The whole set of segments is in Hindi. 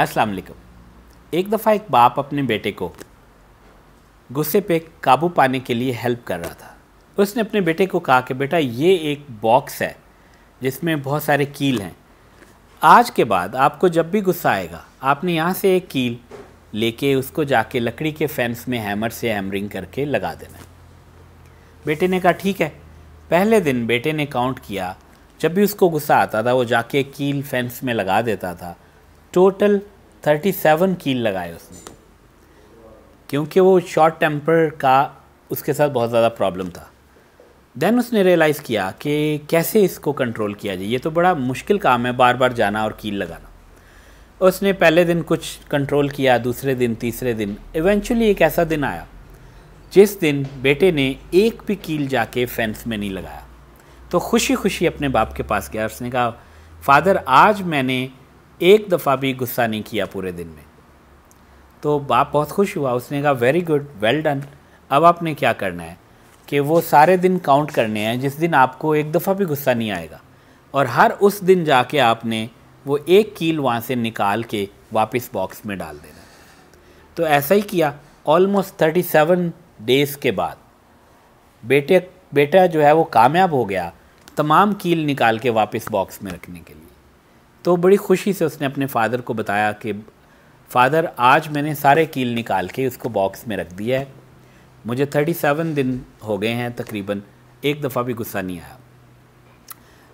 अस्सलाम वालेकुम एक दफ़ा एक बाप अपने बेटे को गुस्से पे काबू पाने के लिए हेल्प कर रहा था उसने अपने बेटे को कहा कि बेटा ये एक बॉक्स है जिसमें बहुत सारे कील हैं आज के बाद आपको जब भी गुस्सा आएगा आपने यहाँ से एक कील लेके उसको जाके लकड़ी के फेंस में हैमर से हैमरिंग करके लगा देना बेटे ने कहा ठीक है पहले दिन बेटे ने काउंट किया जब भी उसको गुस्सा आता था वो जाके कील फेंस में लगा देता था टोटल थर्टी सेवन कील लगाए उसने क्योंकि वो शॉर्ट टेम्पर का उसके साथ बहुत ज़्यादा प्रॉब्लम था देन उसने रियलाइज़ किया कि कैसे इसको कंट्रोल किया जाए ये तो बड़ा मुश्किल काम है बार बार जाना और कील लगाना उसने पहले दिन कुछ कंट्रोल किया दूसरे दिन तीसरे दिन इवेंचुअली एक ऐसा दिन आया जिस दिन बेटे ने एक भी कील जाके फेंस में नहीं लगाया तो खुशी खुशी अपने बाप के पास गया उसने कहा फादर आज मैंने एक दफ़ा भी गुस्सा नहीं किया पूरे दिन में तो बाप बहुत खुश हुआ उसने कहा वेरी गुड वेल डन अब आपने क्या करना है कि वो सारे दिन काउंट करने हैं जिस दिन आपको एक दफ़ा भी गुस्सा नहीं आएगा और हर उस दिन जाके आपने वो एक कील वहाँ से निकाल के वापस बॉक्स में डाल देना तो ऐसा ही किया ऑलमोस्ट थर्टी सेवन डेज़ के बाद बेटे बेटा जो है वो कामयाब हो गया तमाम कील निकाल के वापस बॉक्स में रखने के लिए तो बड़ी खुशी से उसने अपने फादर को बताया कि फादर आज मैंने सारे कील निकाल के उसको बॉक्स में रख दिया है मुझे थर्टी सेवन दिन हो गए हैं तकरीबन एक दफ़ा भी गुस्सा नहीं आया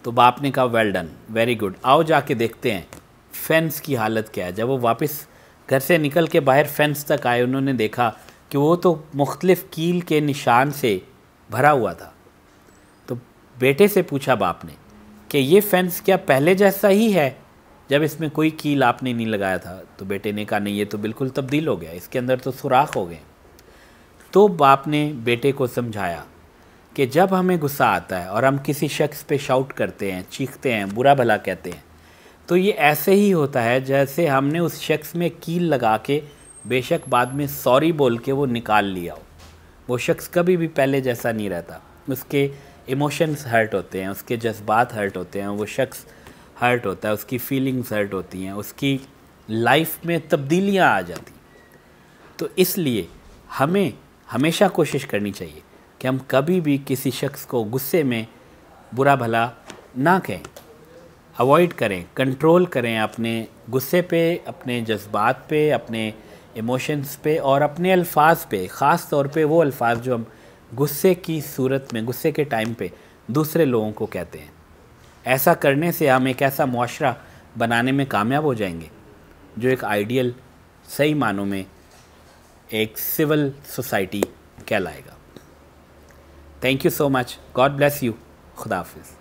तो बाप ने कहा वेल डन वेरी गुड आओ जाके देखते हैं फेंस की हालत क्या है जब वो वापस घर से निकल के बाहर फेंस तक आए उन्होंने देखा कि वो तो मुख्तलिफ़ कील के निशान से भरा हुआ था तो बेटे से पूछा बाप ने कि ये फेंस क्या पहले जैसा ही है जब इसमें कोई कील आपने नहीं लगाया था तो बेटे ने कहा नहीं ये तो बिल्कुल तब्दील हो गया इसके अंदर तो सुराख हो गए तो बाप ने बेटे को समझाया कि जब हमें गुस्सा आता है और हम किसी शख्स पे शाउट करते हैं चीखते हैं बुरा भला कहते हैं तो ये ऐसे ही होता है जैसे हमने उस शख्स में कील लगा के बेशक बाद में सॉरी बोल के वो निकाल लिया हो वो शख्स कभी भी पहले जैसा नहीं रहता उसके इमोशंस हर्ट होते हैं उसके जज्बात हर्ट होते हैं वो शख्स हर्ट होता है उसकी फीलिंग्स हर्ट होती हैं उसकी लाइफ में तब्दीलियाँ आ जाती तो इसलिए हमें हमेशा कोशिश करनी चाहिए कि हम कभी भी किसी शख्स को गुस्से में बुरा भला ना कहें अवॉइड करें कंट्रोल करें अपने गुस्से पे अपने जज्बात पे अपने इमोशंस पे और अपने अल्फाज पे ख़ास तौर पे वो अल्फाज जो हम गुस्से की सूरत में गुस्से के टाइम पे दूसरे लोगों को कहते हैं ऐसा करने से हम एक ऐसा मुआरा बनाने में कामयाब हो जाएंगे जो एक आइडियल सही मानों में एक सिविल सोसाइटी कहलाएगा thank you so much God bless you खुदाफिज